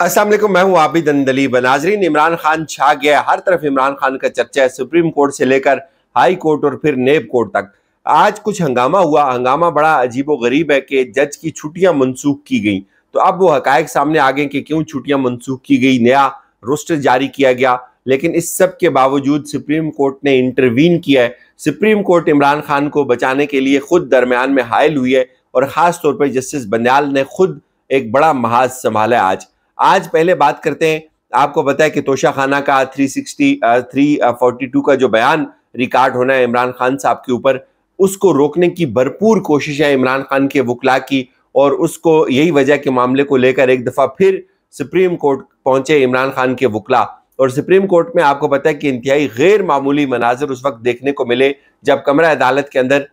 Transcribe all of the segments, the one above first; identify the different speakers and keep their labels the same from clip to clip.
Speaker 1: असल मैं हूं आबिद अंदली बनाजरीन इमरान खान छा गया हर तरफ इमरान खान का चर्चा है सुप्रीम कोर्ट से लेकर हाई कोर्ट और फिर नेब कोर्ट तक आज कुछ हंगामा हुआ हंगामा बड़ा अजीब गरीब है कि जज की छुट्टियां मनसूख की गई तो अब वो हकायक सामने आ गए कि क्यों छुट्टियां मनसूख की गई नया रोस्टर जारी किया गया लेकिन इस सब के बावजूद सुप्रीम कोर्ट ने इंटरवीन किया है सुप्रीम कोर्ट इमरान खान को बचाने के लिए खुद दरमियान में हायल हुई है और ख़ास तौर पर जस्टिस बन्याल ने खुद एक बड़ा महाज संभाला आज आज पहले बात करते हैं आपको पता है कि तोशा खाना का three sixty three forty two का जो बयान रिकॉर्ड होना है इमरान खान साहब के ऊपर उसको रोकने की भरपूर कोशिश है इमरान खान के वकला की और उसको यही वजह के मामले को लेकर एक दफ़ा फिर सुप्रीम कोर्ट पहुंचे इमरान खान के वकला और सुप्रीम कोर्ट में आपको पता है कि इंतहाई गैर मामूली मनाजर उस वक्त देखने को मिले जब कमरा अदालत के अंदर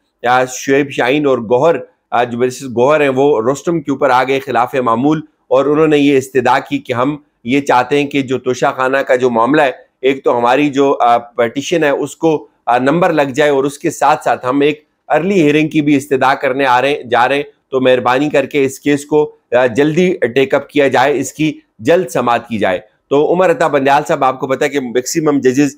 Speaker 1: शुएब शाइन और गौहर जो गोहर गौहर हैं वो रोस्टम के ऊपर आ गए खिलाफ मामूल और उन्होंने ये इस्तः की कि हम ये चाहते हैं कि जो तोशा खाना का जो मामला है एक तो हमारी जो पटिशन है उसको नंबर लग जाए और उसके साथ साथ हम एक अर्ली हियरिंग की भी इस्तः करने आ रहे जा रहे हैं तो मेहरबानी करके इस केस को जल्दी टेकअप किया जाए इसकी जल्द समात की जाए तो उमर अता बंदयाल साहब आपको पता है कि मैक्सिमम जजेस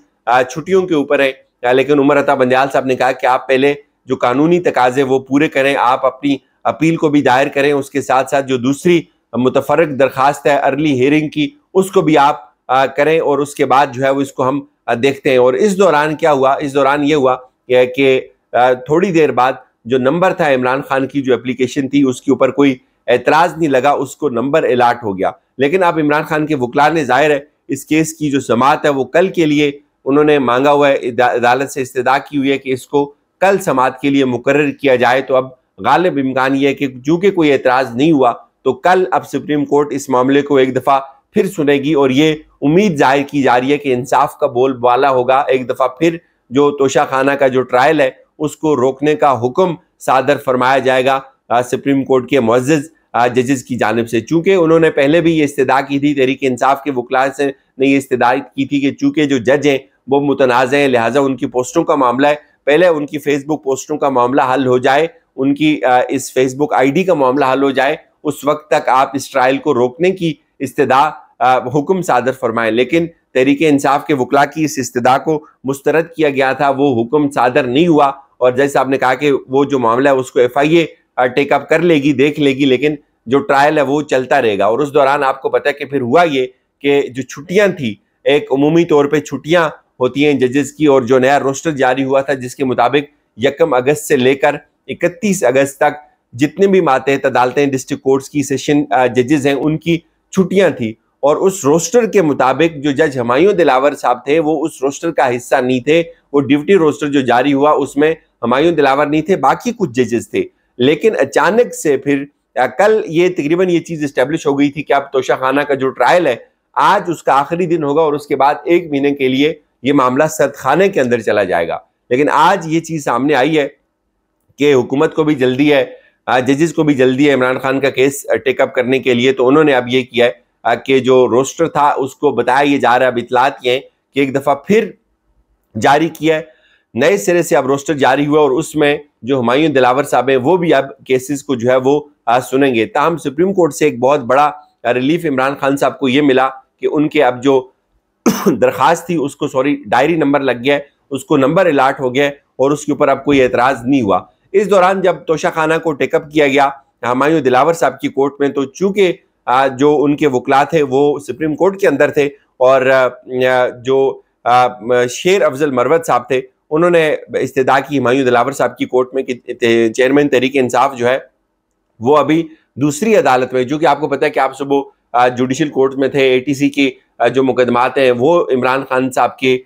Speaker 1: छुट्टियों के ऊपर हैं लेकिन उमर अता बंदयाल साहब ने कहा कि आप पहले जो कानूनी तकाजे वो पूरे करें आप अपनी अपील को भी दायर करें उसके साथ साथ जो दूसरी मुतफरक दरख्वास्त है अर्ली हेयरिंग की उसको भी आप आ, करें और उसके बाद जो है वो इसको हम आ, देखते हैं और इस दौरान क्या हुआ इस दौरान ये हुआ कि थोड़ी देर बाद जो नंबर था इमरान खान की जो एप्लीकेशन थी उसके ऊपर कोई एतराज़ नहीं लगा उसको नंबर अलाट हो गया लेकिन आप इमरान खान के वकला ने जाहिर है इस केस की जो जमात है वो कल के लिए उन्होंने मांगा हुआ है अदालत से इस्तः की हुई है कि इसको कल समात के लिए मुकर किया जाए तो अब गालिब इम्कान यह है कि चूंकि कोई एतराज़ नहीं हुआ तो कल अब सुप्रीम कोर्ट इस मामले को एक दफा फिर सुनेगी और ये उम्मीद जाहिर की जा रही है कि इंसाफ का बोल बाला होगा एक दफा फिर जो तोशा खाना का जो ट्रायल है उसको रोकने का हुक्म सादर फरमाया जाएगा सुप्रीम कोर्ट के मुज्ज़ जजेस की जानब से चूंकि उन्होंने पहले भी ये इस्तः की थी तहरीक इंसाफ के वकला से ने ये इस्तः की थी कि चूंकि जो जज हैं वो मुतनाज़ हैं लिहाजा उनकी पोस्टों का मामला है पहले उनकी फेसबुक पोस्टों का मामला हल हो जाए उनकी इस फेसबुक आईडी का मामला हल हो जाए उस वक्त तक आप इस ट्रायल को रोकने की इस्तदा हुक्म सादर फरमाएं लेकिन तहरीक इंसाफ के वकला की इस इस्तदा को मुस्तरद किया गया था वो हुक्म सादर नहीं हुआ और जज साहब ने कहा कि वो जो मामला है उसको एफ आई ए टेकअप कर लेगी देख लेगी लेकिन जो ट्रायल है वो चलता रहेगा और उस दौरान आपको पता है कि फिर हुआ ये कि जो छुट्टियाँ थी एक अमूमी तौर पर छुट्टियाँ होती हैं जजेस की और जो नया रोस्टर जारी हुआ था जिसके मुताबिक यकम अगस्त से लेकर इकतीस अगस्त तक जितने भी माते अदालतें डिस्ट्रिक्ट कोर्ट्स की सेशन जजेस हैं उनकी छुट्टियां थी और उस रोस्टर के मुताबिक जो जज हमायूं दिलावर साहब थे वो उस रोस्टर का हिस्सा नहीं थे वो ड्यूटी रोस्टर जो जारी हुआ उसमें हमायूं दिलावर नहीं थे बाकी कुछ जजेस थे लेकिन अचानक से फिर कल ये तकरीबन ये चीज़ स्टेब्लिश हो गई थी कि अब तोशाखाना का जो ट्रायल है आज उसका आखिरी दिन होगा और उसके बाद एक महीने के लिए ये मामला सर्द के अंदर चला जाएगा लेकिन आज ये चीज़ सामने आई है कि हुकूमत को भी जल्दी है जजेस को भी जल्दी है इमरान खान का केस टेकअप करने के लिए तो उन्होंने अब ये किया है कि जो रोस्टर था उसको बताया ये जा रहा है अब इतलात ये कि एक दफ़ा फिर जारी किया है नए सिरे से अब रोस्टर जारी हुआ और उसमें जो हमायूं दिलावर साहब हैं वो भी अब केसेस को जो है वो सुनेंगे ताहम सुप्रीम कोर्ट से एक बहुत बड़ा रिलीफ इमरान खान साहब को ये मिला कि उनके अब जो दरख्वास्त थी उसको सॉरी डायरी नंबर लग गया उसको नंबर अलाट हो गया और उसके ऊपर अब कोई एतराज़ नहीं हुआ इस दौरान जब तोशाखाना को टेकअप किया गया हमायूं दिलावर साहब की कोर्ट में तो चूंकि जो उनके वकला थे वो सुप्रीम कोर्ट के अंदर थे और जो शेर अफजल मरवत साहब थे उन्होंने इस्तः की हमायूं दिलावर साहब की कोर्ट में कि चेयरमैन तहरीक इंसाफ जो है वो अभी दूसरी अदालत में जो कि आपको पता है कि आप सुबह जुडिशल कोर्ट में थे एटीसी की जो मुकदमात हैं वो इमरान खान साहब के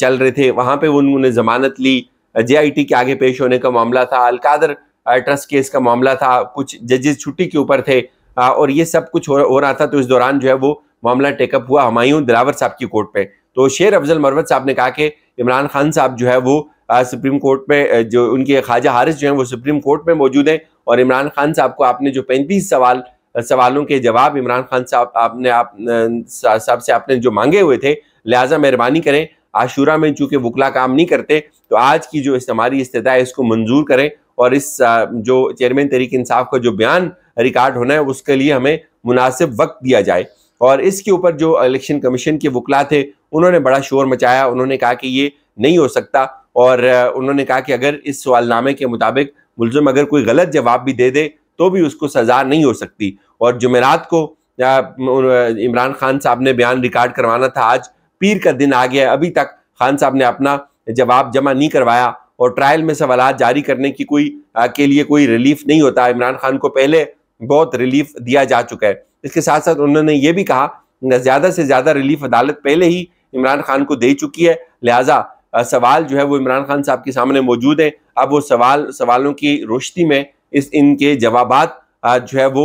Speaker 1: चल रहे थे वहाँ पे उन्होंने ज़मानत ली जे के आगे पेश होने का मामला था अलकादर ट्रस्ट केस का मामला था कुछ जजेस छुट्टी के ऊपर थे और ये सब कुछ हो रहा था तो इस दौरान जो है वो मामला टेकअप हुआ हमायूं दिलावर साहब की कोर्ट पे तो शेर अफजल मरवत साहब ने कहा कि इमरान खान साहब जो है वो सुप्रीम कोर्ट में जो उनके ख्वाजा हारिस जो है वो सुप्रीम कोर्ट में मौजूद हैं और इमरान खान साहब को आपने जो पैंतीस सवाल सवालों के जवाब इमरान खान साहब आपने आप साहब से आपने जो मांगे हुए थे लिहाजा मेहरबानी करें आशूरा में चूंकि वकला काम नहीं करते तो आज की जो हमारी इस्तः है इसको मंजूर करें और इस जो चेयरमैन तहरीक इंसाफ का जो बयान रिकॉर्ड होना है उसके लिए हमें मुनासिब वक्त दिया जाए और इसके ऊपर जो इलेक्शन कमीशन के वकला थे उन्होंने बड़ा शोर मचाया उन्होंने कहा कि ये नहीं हो सकता और उन्होंने कहा कि अगर इस सवालनामे के मुताबिक मुलजम अगर कोई गलत जवाब भी दे दे तो भी उसको सज़ा नहीं हो सकती और जुमेरात को इमरान खान साहब ने बयान रिकॉर्ड करवाना था आज पीर का दिन आ गया अभी तक खान साहब ने अपना जवाब जमा नहीं करवाया और ट्रायल में सवाल जारी करने की कोई आ, के लिए कोई रिलीफ नहीं होता इमरान खान को पहले बहुत रिलीफ दिया जा चुका है इसके साथ साथ उन्होंने ये भी कहा ज़्यादा से ज़्यादा रिलीफ अदालत पहले ही इमरान खान को दे चुकी है लिहाजा सवाल जो है वो इमरान खान साहब के सामने मौजूद हैं अब वो सवाल सवालों की रोशनी में इस इनके जवाब जो है वो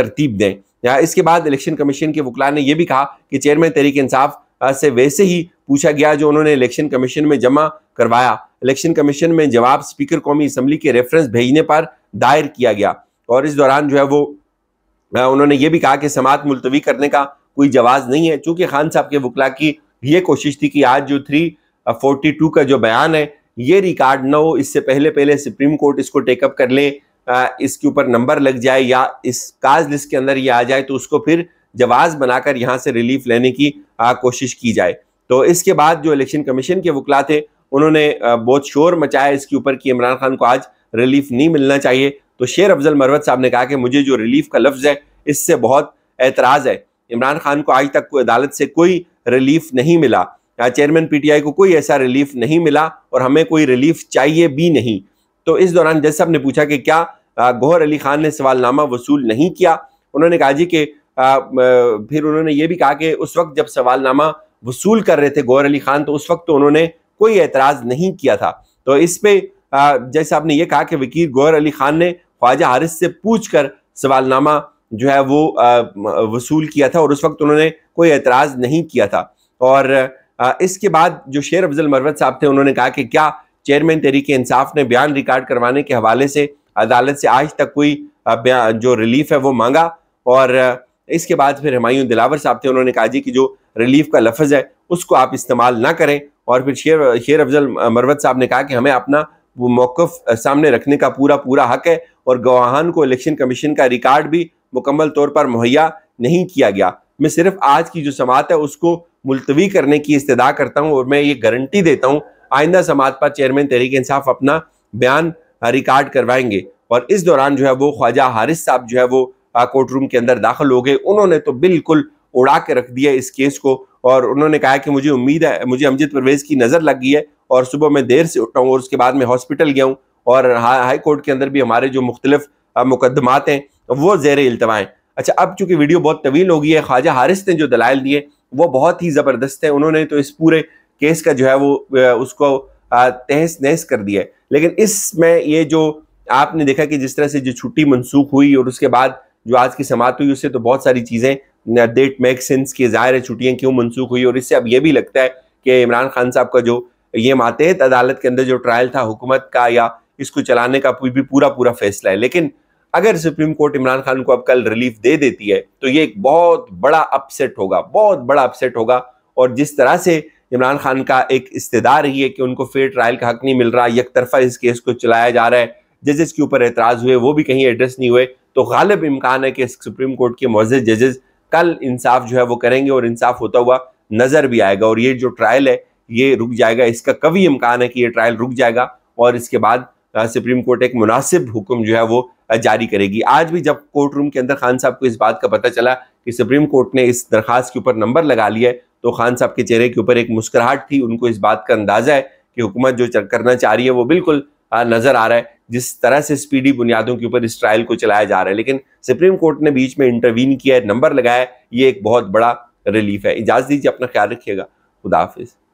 Speaker 1: तरतीब दें इसके बाद इलेक्शन कमीशन के वकला ने यह भी कहा कि चेयरमैन तरीके इंसाफ से वैसे ही पूछा गया जो उन्होंने इलेक्शन कमीशन में जमा करवाया इलेक्शन कमीशन में जवाब स्पीकर कौमी असम्बली के रेफरेंस भेजने पर दायर किया गया और इस दौरान जो है वो उन्होंने ये भी कहा कि समात मुलतवी करने का कोई जवाब नहीं है चूंकि खान साहब के वकला की ये कोशिश थी कि आज जो थ्री फोर्टी टू का जो बयान है ये रिकॉर्ड ना हो इससे पहले पहले सुप्रीम कोर्ट इसको टेकअप कर ले इसके ऊपर नंबर लग जाए या इस काज लिस्ट के अंदर ये आ जाए तो उसको फिर जवाज बनाकर यहाँ से रिलीफ लेने की आ, कोशिश की जाए तो इसके बाद जो इलेक्शन कमीशन के वकला थे उन्होंने बहुत शोर मचाया इसके ऊपर कि इमरान खान को आज रिलीफ नहीं मिलना चाहिए तो शेर अफजल मरवत साहब ने कहा कि मुझे जो रिलीफ का लफ्ज़ है इससे बहुत एतराज़ है इमरान खान को आज तक कोई अदालत से कोई रिलीफ नहीं मिला चेयरमैन पीटीआई को कोई ऐसा रिलीफ नहीं मिला और हमें कोई रिलीफ चाहिए भी नहीं तो इस दौरान जज साहब ने पूछा कि क्या गौहर अली खान ने सवालनामा वसूल नहीं किया उन्होंने कहा जी कि आ, फिर उन्होंने ये भी कहा कि उस वक्त जब सवालनामा वसूल कर रहे थे गौर अली खान तो उस वक्त तो उन्होंने कोई एतराज़ नहीं किया था तो इस पे जैसे आपने ये कहा कि वकील गौर अली खान ने ख्वाजा हारिस से पूछ कर सवालनामा जो है वो वसूल किया था और उस वक्त उन्होंने कोई एतराज़ नहीं किया था और इसके बाद जो शेर अफजल मरवत साहब थे उन्होंने कहा कि क्या चेयरमैन तरीके इंसाफ ने बयान रिकॉर्ड करवाने के हवाले से अदालत से आज तक कोई जो रिलीफ है वो मांगा और इसके बाद फिर हमायूं दिलावर साहब थे उन्होंने कहा जी कि जो रिलीफ का लफज है उसको आप इस्तेमाल ना करें और फिर शेर शेर अफजल मरवत साहब ने कहा कि हमें अपना वो मौक़ सामने रखने का पूरा पूरा हक है और गवाहान को इलेक्शन कमीशन का रिकार्ड भी मुकम्मल तौर पर मुहैया नहीं किया गया मैं सिर्फ आज की जो समात है उसको मुलतवी करने की इस्तः करता हूँ और मैं ये गारंटी देता हूँ आइंदा समात पर चेयरमैन तहरीक इंसाफ अपना बयान रिकार्ड करवाएंगे और इस दौरान जो है वो ख्वाजा हारिस साहब जो है वो कोर्ट रूम के अंदर दाखिल हो गए उन्होंने तो बिल्कुल उड़ा के रख दिया इस केस को और उन्होंने कहा कि मुझे उम्मीद है मुझे अमजद परवेज की नज़र लग गई है और सुबह मैं देर से उठा हूँ और उसके बाद मैं हॉस्पिटल गया हूँ और हा, हाई कोर्ट के अंदर भी हमारे जो मुख्तलिफ मुकदमात हैं वो जेर अल्तवा हैं अच्छा अब चूंकि वीडियो बहुत तवील हो गई है ख्वाजा हारिस ने जो दलाल दिए वो बहुत ही ज़बरदस्त हैं उन्होंने तो इस पूरे केस का जो है वो उसको तहस नहस कर दिया है लेकिन इसमें ये जो आपने देखा कि जिस तरह से जो छुट्टी मनसूख हुई और उसके बाद जो आज की समाप्त हुई उससे तो बहुत सारी चीज़ें डेट मेक सेंस की ज़ाहिर है छुट्टियाँ क्यों मनसूख हुई और इससे अब यह भी लगता है कि इमरान खान साहब का जो ये मातहत अदालत के अंदर जो ट्रायल था हुकूमत का या इसको चलाने का भी पूरा पूरा फैसला है लेकिन अगर सुप्रीम कोर्ट इमरान खान को अब कल रिलीफ दे देती है तो ये एक बहुत बड़ा अपसेट होगा बहुत बड़ा अपसेट होगा और जिस तरह से इमरान खान का एक इस्तेदार ही है कि उनको फेयर ट्रायल का हक नहीं मिल रहा एक तरफा इस केस को चलाया जा रहा है जजेस के ऊपर एतराज़ हुए वो भी कहीं एड्रेस नहीं हुए तो गालिब इम्कान है कि सुप्रीम कोर्ट के मौज जजेस कल इंसाफ जो है वो करेंगे और इंसाफ होता हुआ नज़र भी आएगा और ये जो ट्रायल है ये रुक जाएगा इसका कभी इम्कान है कि ये ट्रायल रुक जाएगा और इसके बाद सुप्रीम कोर्ट एक मुनासिब हुक्म जो है वो जारी करेगी आज भी जब कोर्ट रूम के अंदर खान साहब को इस बात का पता चला कि सुप्रीम कोर्ट ने इस दरखास्त के ऊपर नंबर लगा लिया है तो खान साहब के चेहरे के ऊपर एक मुस्कुराहट थी उनको इस बात का अंदाज़ा है कि हुकूमत जो करना चाह रही है वो बिल्कुल नजर आ रहा है जिस तरह से स्पीडी बुनियादों के ऊपर इस ट्रायल को चलाया जा रहा है लेकिन सुप्रीम कोर्ट ने बीच में इंटरवीन किया है नंबर लगाया ये एक बहुत बड़ा रिलीफ है इजाज़त दीजिए अपना ख्याल रखिएगा खुदाफिज़